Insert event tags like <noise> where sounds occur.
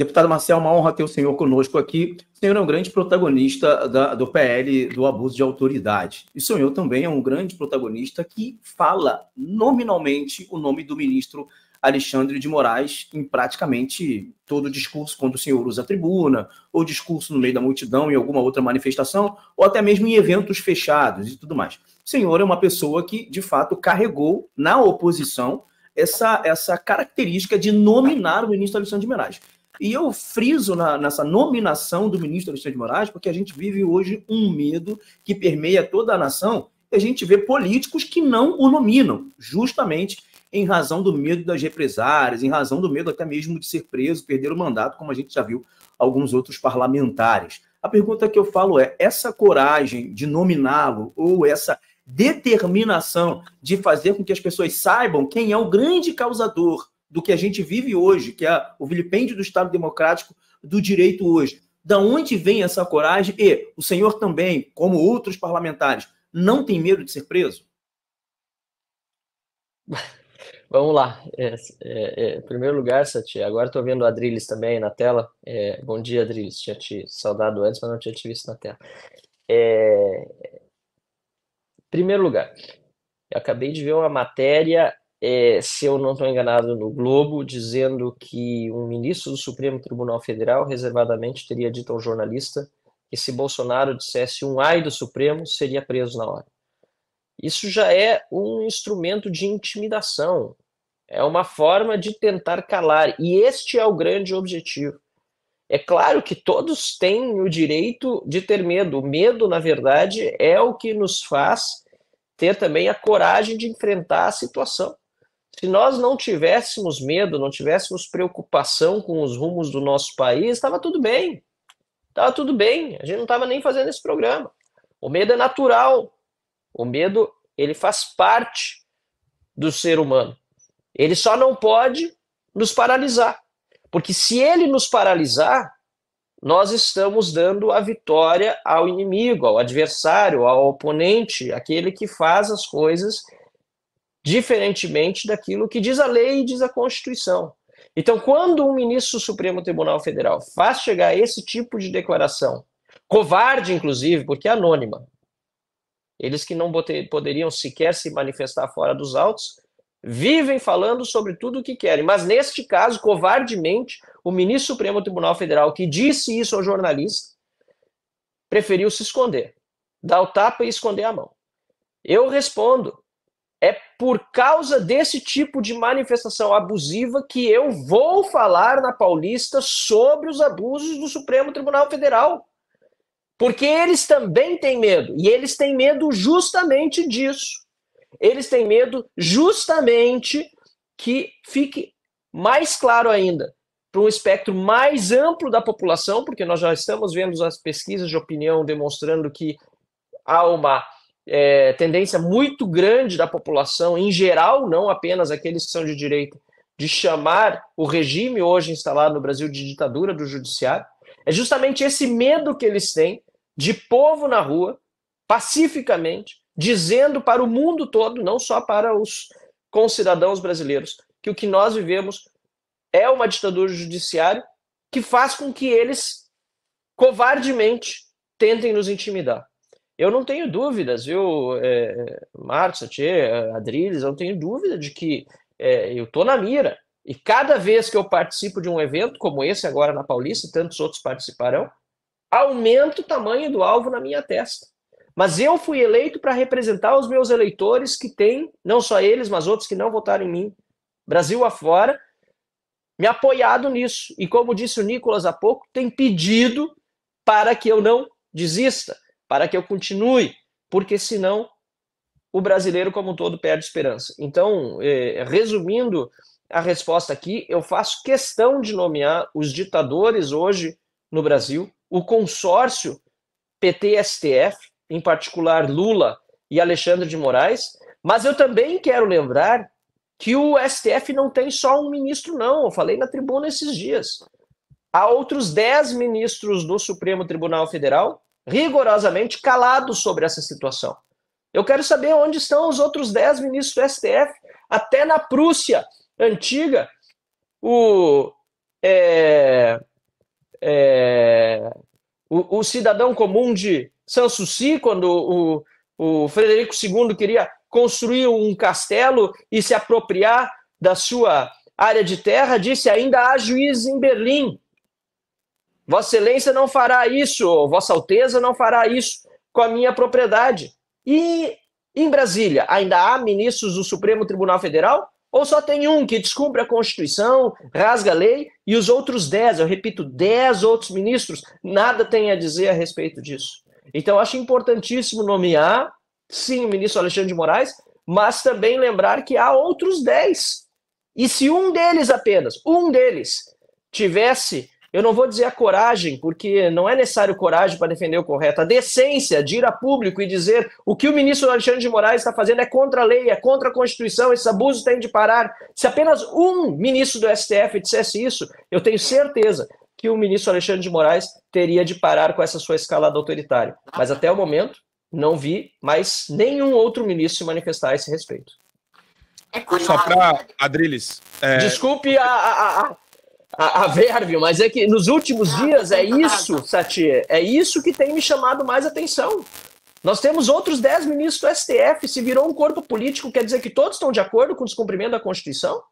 Deputado Marcel, uma honra ter o senhor conosco aqui. O senhor é um grande protagonista da, do PL do abuso de autoridade. E o senhor também é um grande protagonista que fala nominalmente o nome do ministro Alexandre de Moraes em praticamente todo o discurso, quando o senhor usa a tribuna, ou discurso no meio da multidão, em alguma outra manifestação, ou até mesmo em eventos fechados e tudo mais. O senhor é uma pessoa que, de fato, carregou na oposição essa, essa característica de nominar o ministro Alexandre de Moraes. E eu friso na, nessa nominação do ministro Alexandre de Moraes, porque a gente vive hoje um medo que permeia toda a nação, e a gente vê políticos que não o nominam, justamente em razão do medo das represárias, em razão do medo até mesmo de ser preso, perder o mandato, como a gente já viu alguns outros parlamentares. A pergunta que eu falo é: essa coragem de nominá-lo ou essa determinação de fazer com que as pessoas saibam quem é o grande causador do que a gente vive hoje, que é o vilipêndio do Estado Democrático do direito hoje. Da onde vem essa coragem? E o senhor também, como outros parlamentares, não tem medo de ser preso? <laughs> Vamos lá. É, é, é, em primeiro lugar, Sati, agora estou vendo o Adriles também na tela. É, bom dia, Adriles. Tinha te saudado antes, mas não tinha te visto na tela. Em é, primeiro lugar, eu acabei de ver uma matéria é, se eu não estou enganado, no Globo, dizendo que um ministro do Supremo Tribunal Federal reservadamente teria dito ao jornalista que se Bolsonaro dissesse um ai do Supremo, seria preso na hora. Isso já é um instrumento de intimidação, é uma forma de tentar calar, e este é o grande objetivo. É claro que todos têm o direito de ter medo. O medo, na verdade, é o que nos faz ter também a coragem de enfrentar a situação. Se nós não tivéssemos medo, não tivéssemos preocupação com os rumos do nosso país, estava tudo bem. Estava tudo bem. A gente não estava nem fazendo esse programa. O medo é natural. O medo, ele faz parte do ser humano. Ele só não pode nos paralisar. Porque se ele nos paralisar, nós estamos dando a vitória ao inimigo, ao adversário, ao oponente, aquele que faz as coisas diferentemente daquilo que diz a lei e diz a Constituição. Então, quando um ministro do Supremo Tribunal Federal faz chegar esse tipo de declaração, covarde, inclusive, porque é anônima, eles que não poderiam sequer se manifestar fora dos autos, vivem falando sobre tudo o que querem. Mas neste caso, covardemente, o ministro do Supremo Tribunal Federal, que disse isso ao jornalista, preferiu se esconder, dar o tapa e esconder a mão. Eu respondo é por causa desse tipo de manifestação abusiva que eu vou falar na Paulista sobre os abusos do Supremo Tribunal Federal. Porque eles também têm medo. E eles têm medo justamente disso. Eles têm medo justamente que fique mais claro ainda para um espectro mais amplo da população, porque nós já estamos vendo as pesquisas de opinião demonstrando que há uma é, tendência muito grande da população, em geral, não apenas aqueles que são de direita, de chamar o regime hoje instalado no Brasil de ditadura do judiciário, é justamente esse medo que eles têm de povo na rua, pacificamente, dizendo para o mundo todo, não só para os concidadãos brasileiros, que o que nós vivemos é uma ditadura judiciária que faz com que eles covardemente tentem nos intimidar. Eu não tenho dúvidas, viu, é, eh, eh, Marcos, Tchê, Adriles, eu não tenho dúvida de que é, eu estou na mira. E cada vez que eu participo de um evento como esse agora na Paulista, e tantos outros participarão, aumenta o tamanho do alvo na minha testa. Mas eu fui eleito para representar os meus eleitores que têm, não só eles, mas outros que não votaram em mim, Brasil afora, me apoiado nisso. E como disse o Nicolas há pouco, tem pedido para que eu não desista para que eu continue, porque senão o brasileiro como um todo perde esperança. Então, é, resumindo a resposta aqui, eu faço questão de nomear os ditadores hoje no Brasil, o consórcio PT-STF, em particular Lula e Alexandre de Moraes, mas eu também quero lembrar que o STF não tem só um ministro, não. Eu falei na tribuna esses dias. Há outros dez ministros do Supremo Tribunal Federal rigorosamente calado sobre essa situação. Eu quero saber onde estão os outros 10 ministros do STF. Até na Prússia antiga, o, é, é, o, o, cidadão comum de Sanssouci, quando o, o Frederico II queria construir um castelo e se apropriar da sua área de terra, disse: ainda há juízes em Berlim. Vossa Excelência não fará isso, Vossa Alteza não fará isso com a minha propriedade. E em Brasília, ainda há ministros do Supremo Tribunal Federal? Ou só tem um que descumpre a Constituição, rasga a lei, e os outros dez, eu repito, dez outros ministros, nada tem a dizer a respeito disso. Então, acho importantíssimo nomear, sim, o ministro Alexandre de Moraes, mas também lembrar que há outros dez. E se um deles apenas, um deles, tivesse eu não vou dizer a coragem, porque não é necessário coragem para defender o correto. A decência de ir a público e dizer o que o ministro Alexandre de Moraes está fazendo é contra a lei, é contra a Constituição, esses abusos têm de parar. Se apenas um ministro do STF dissesse isso, eu tenho certeza que o ministro Alexandre de Moraes teria de parar com essa sua escalada autoritária. Mas até o momento, não vi mais nenhum outro ministro se manifestar a esse respeito. É Só para né? Adriles. É... Desculpe a, a, a, a, a verve, mas é que nos últimos ah, dias tá é isso, Satie, é isso que tem me chamado mais atenção. Nós temos outros 10 ministros do STF, se virou um corpo político, quer dizer que todos estão de acordo com o descumprimento da Constituição?